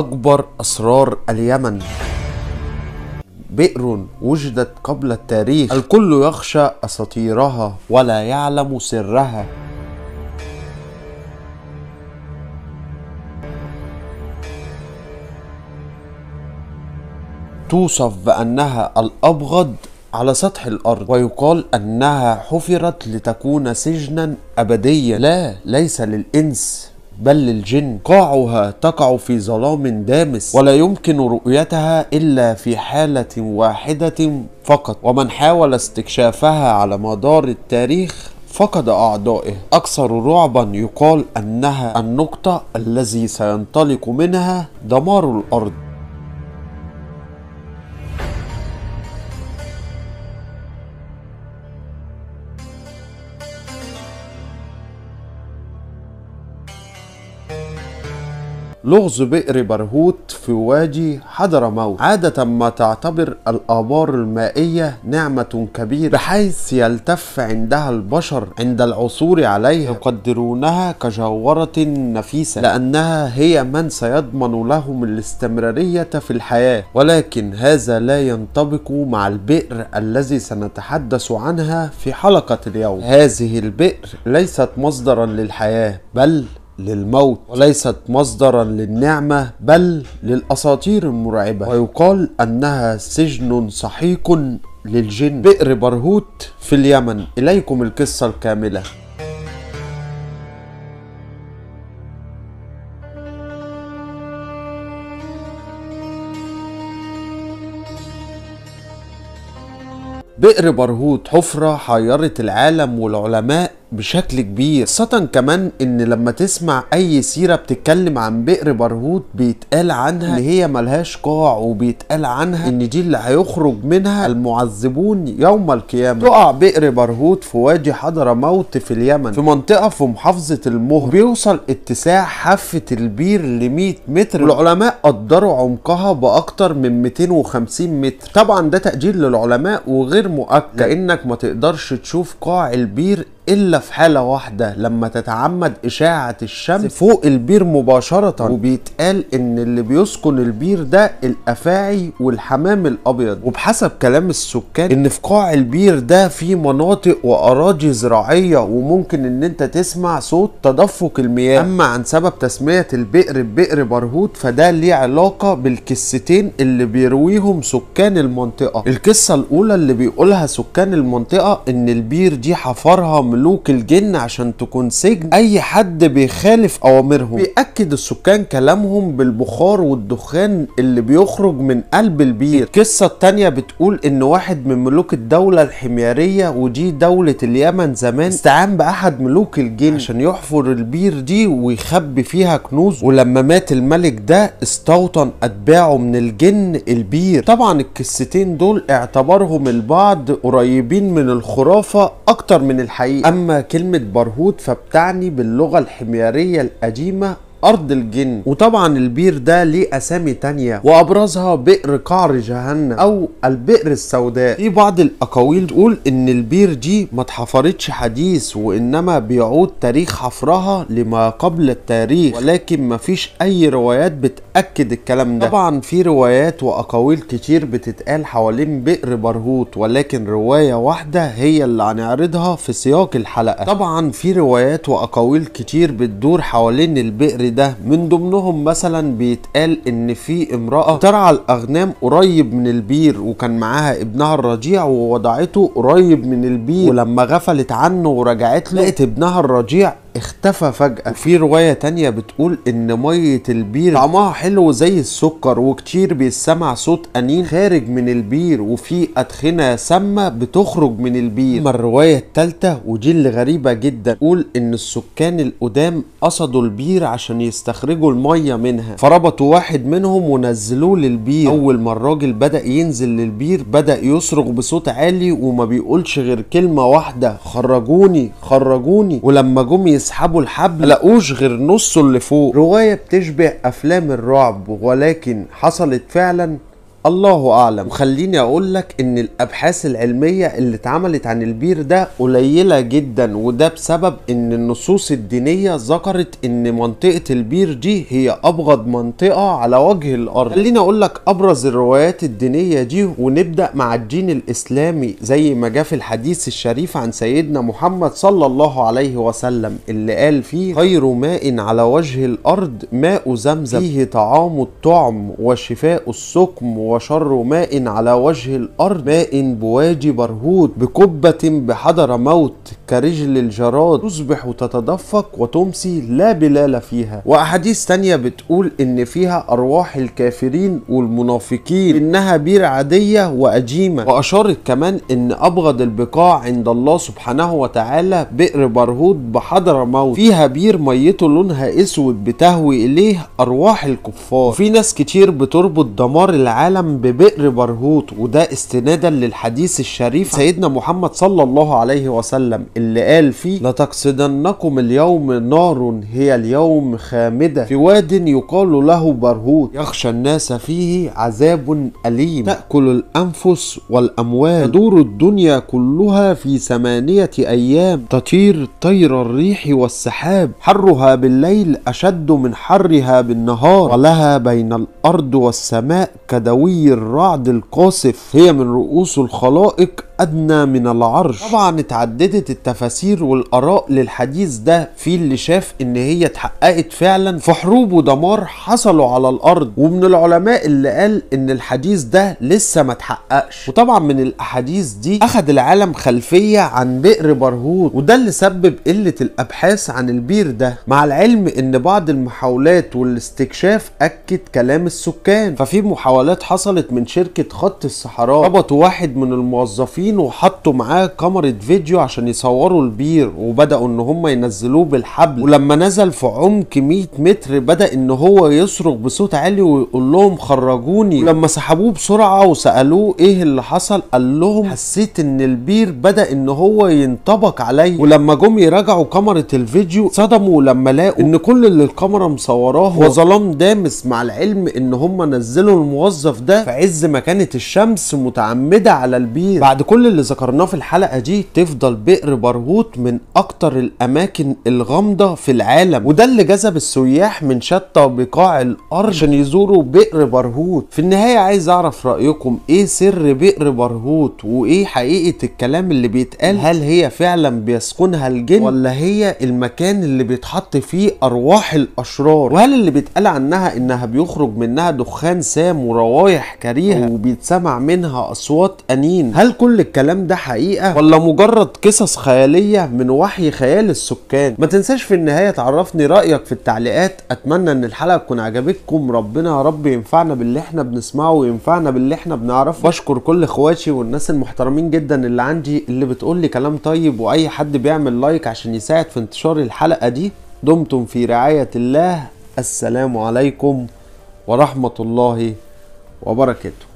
أكبر أسرار اليمن بئر وجدت قبل التاريخ الكل يخشى أساطيرها ولا يعلم سرها توصف بأنها الأبغض على سطح الأرض ويقال أنها حفرت لتكون سجنا أبديا لا ليس للإنس بل للجن قاعها تقع في ظلام دامس ولا يمكن رؤيتها إلا في حالة واحدة فقط ومن حاول استكشافها على مدار التاريخ فقد أعضائه أكثر رعبا يقال أنها النقطة الذي سينطلق منها دمار الأرض لغز بئر برهوت في وادي حضرموت عادة ما تعتبر الآبار المائية نعمة كبيرة بحيث يلتف عندها البشر عند العثور عليها يقدرونها كجوهرة نفيسة لأنها هي من سيضمن لهم الاستمرارية في الحياة ولكن هذا لا ينطبق مع البئر الذي سنتحدث عنها في حلقة اليوم هذه البئر ليست مصدرا للحياة بل للموت وليست مصدرا للنعمة بل للأساطير المرعبة ويقال أنها سجن سحيق للجن بئر برهوت في اليمن إليكم القصة الكاملة بئر برهوت حفرة حيرت العالم والعلماء بشكل كبير خاصة كمان ان لما تسمع اي سيرة بتتكلم عن بئر برهوت بيتقال عنها ان هي ملهاش قاع وبيتقال عنها ان دي اللي هيخرج منها المعذبون يوم القيامة تقع بئر برهوت في وادي موت في اليمن في منطقة في محافظة المهر بيوصل اتساع حافة البير ل 100 متر والعلماء قدروا عمقها باكتر من 250 متر طبعا ده تقدير للعلماء وغير مؤكد لانك ما تقدرش تشوف قاع البير الا في حاله واحده لما تتعمد اشعه الشمس فوق البير مباشره وبيتقال ان اللي بيسكن البير ده الافاعي والحمام الابيض وبحسب كلام السكان ان في قاع البير ده في مناطق واراضي زراعيه وممكن ان انت تسمع صوت تدفق المياه اما عن سبب تسميه البئر ببئر برهوت فده ليه علاقه بالقصتين اللي بيرويهم سكان المنطقه القصه الاولى اللي بيقولها سكان المنطقه ان البير دي حفرها ملوك الجن عشان تكون سجن اي حد بيخالف اوامرهم بيأكد السكان كلامهم بالبخار والدخان اللي بيخرج من قلب البير القصة التانية بتقول ان واحد من ملوك الدولة الحميرية ودي دولة اليمن زمان استعان باحد ملوك الجن عشان يحفر البير دي ويخبي فيها كنوز ولما مات الملك ده استوطن اتباعه من الجن البير طبعا القصتين دول اعتبرهم البعض قريبين من الخرافة اكتر من الحقيقة أما كلمة برهوت فبتعني باللغة الحميرية القديمة ارض الجن وطبعا البير ده ليه اسامي تانية وابرزها بئر قعر جهنم او البئر السوداء في بعض الاقاويل تقول ان البير دي ما اتحفرتش حديث وانما بيعود تاريخ حفرها لما قبل التاريخ ولكن ما فيش اي روايات بتاكد الكلام ده طبعا في روايات واقاويل كتير بتتقال حوالين بئر برهوت ولكن روايه واحده هي اللي هنعرضها في سياق الحلقه طبعا في روايات واقاويل كتير بتدور حوالين البئر ده من ضمنهم مثلا بيتقال ان في امراه ترعى الاغنام قريب من البير وكان معاها ابنها الرضيع ووضعته قريب من البير ولما غفلت عنه ورجعت له لقت ابنها الرضيع اختفى فجأة في رواية تانية بتقول ان مية البير طعمها حلو زي السكر وكتير بيسمع صوت انين خارج من البير وفي ادخنة سامة بتخرج من البير اما الرواية التالتة ودي اللي غريبة جدا تقول ان السكان القدام قصدوا البير عشان يستخرجوا المية منها فربطوا واحد منهم ونزلوه للبير اول ما الراجل بدأ ينزل للبير بدأ يصرخ بصوت عالي وما بيقولش غير كلمة واحدة خرجوني خرجوني ولما جم يسحبوا الحبل لقوش غير نصه اللي فوق رواية بتشبه أفلام الرعب ولكن حصلت فعلا الله اعلم خليني اقول لك ان الابحاث العلميه اللي اتعملت عن البير ده قليله جدا وده بسبب ان النصوص الدينيه ذكرت ان منطقه البير دي هي ابغض منطقه على وجه الارض خليني اقول لك ابرز الروايات الدينيه دي ونبدا مع الدين الاسلامي زي ما جاء في الحديث الشريف عن سيدنا محمد صلى الله عليه وسلم اللي قال فيه خير ماء على وجه الارض ماء زمزم فيه طعام الطعم وشفاء السقم وشر ماء على وجه الأرض ماء بواجي برهود بقبة بحضر موت كرجل الجراد تصبح تتدفق وتمسي لا بلال فيها وأحاديث تانية بتقول إن فيها أرواح الكافرين والمنافقين إنها بير عادية وأجيمة وأشارت كمان إن أبغض البقاع عند الله سبحانه وتعالى بئر برهود بحضر موت فيها بير ميته لونها أسود بتهوي إليه أرواح الكفار في ناس كتير بتربط دمار العالم بيتكلم ببئر برهوت وده استنادا للحديث الشريف سيدنا محمد صلى الله عليه وسلم اللي قال فيه لتقصدنكم اليوم نار هي اليوم خامدة في واد يقال له برهوت يخشى الناس فيه عذاب أليم تأكل الأنفس والأموال تدور الدنيا كلها في ثمانية أيام تطير طير الريح والسحاب حرها بالليل أشد من حرها بالنهار ولها بين الأرض والسماء كدوي قوي الرعد القاصف هي من رؤوس الخلائق أدنى من العرش طبعا اتعددت التفاسير والآراء للحديث ده في اللي شاف إن هي اتحققت فعلا في حروب ودمار حصلوا على الأرض ومن العلماء اللي قال إن الحديث ده لسه ما اتحققش وطبعا من الأحاديث دي أخد العالم خلفية عن بئر برهوت وده اللي سبب قلة الأبحاث عن البير ده مع العلم إن بعض المحاولات والاستكشاف أكد كلام السكان ففي محاولات حصلت من شركة خط الصحراء ربطوا واحد من الموظفين مصورين وحطوا معاه كاميرا فيديو عشان يصوروا البير وبداوا ان هم ينزلوه بالحبل ولما نزل في عمق 100 متر بدا ان هو يصرخ بصوت عالي ويقول لهم خرجوني ولما سحبوه بسرعه وسالوه ايه اللي حصل قال لهم حسيت ان البير بدا ان هو ينطبق عليا ولما جم يراجعوا كاميرا الفيديو صدموا لما لقوا ان كل اللي الكاميرا مصوراه هو ظلام دامس مع العلم ان هم نزلوا الموظف ده في عز ما كانت الشمس متعمده على البير بعد كل كل اللي ذكرناه في الحلقه دي تفضل بئر برغوت من اكتر الاماكن الغامضه في العالم وده اللي جذب السياح من شتى بقاع الارض عشان يزوروا بئر برغوت في النهايه عايز اعرف رايكم ايه سر بئر برغوت وايه حقيقه الكلام اللي بيتقال هل هي فعلا بيسكنها الجن ولا هي المكان اللي بيتحط فيه ارواح الاشرار وهل اللي بيتقال عنها انها بيخرج منها دخان سام وروايح كريهه وبيتسمع منها اصوات انين هل كل الكلام ده حقيقه ولا مجرد قصص خياليه من وحي خيال السكان ما تنساش في النهايه تعرفني رايك في التعليقات اتمنى ان الحلقه تكون عجبتكم ربنا يا رب ينفعنا باللي احنا بنسمعه وينفعنا باللي احنا بنعرفه بشكر كل اخواتي والناس المحترمين جدا اللي عندي اللي بتقول لي كلام طيب واي حد بيعمل لايك عشان يساعد في انتشار الحلقه دي دمتم في رعايه الله السلام عليكم ورحمه الله وبركاته